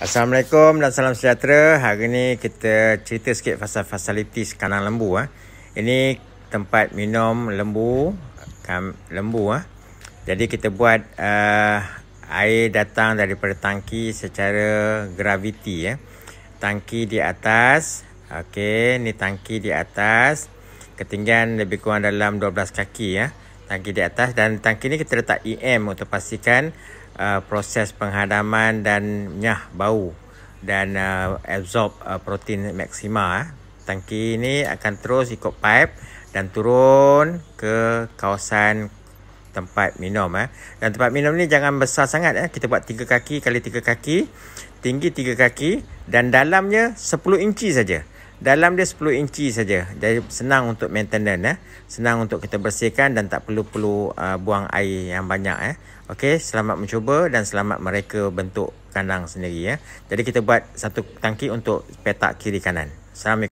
Assalamualaikum dan salam sejahtera. Hari ini kita cerita sikit pasal fasilitis kanan lembu. Eh. Ini tempat minum lembu. Kam, lembu. Eh. Jadi kita buat uh, air datang daripada tangki secara graviti. Eh. Tangki di atas. Okey, ni tangki di atas. Ketinggian lebih kurang dalam 12 kaki. Eh tangki di atas dan tangki ni kita letak EM untuk pastikan uh, proses penghadaman dan nyah bau dan uh, absorb uh, protein maksima eh. tangki ni akan terus ikut pipe dan turun ke kawasan tempat minum eh. dan tempat minum ni jangan besar sangat eh. kita buat 3 kaki kali 3 kaki tinggi 3 kaki dan dalamnya 10 inci saja. Dalam dia 10 inci saja. Jadi senang untuk maintenance eh. Senang untuk kita bersihkan dan tak perlu perlu uh, buang air yang banyak eh. Okey, selamat mencuba dan selamat mereka bentuk kandang sendiri ya. Eh. Jadi kita buat satu tangki untuk petak kiri kanan. Assalamualaikum.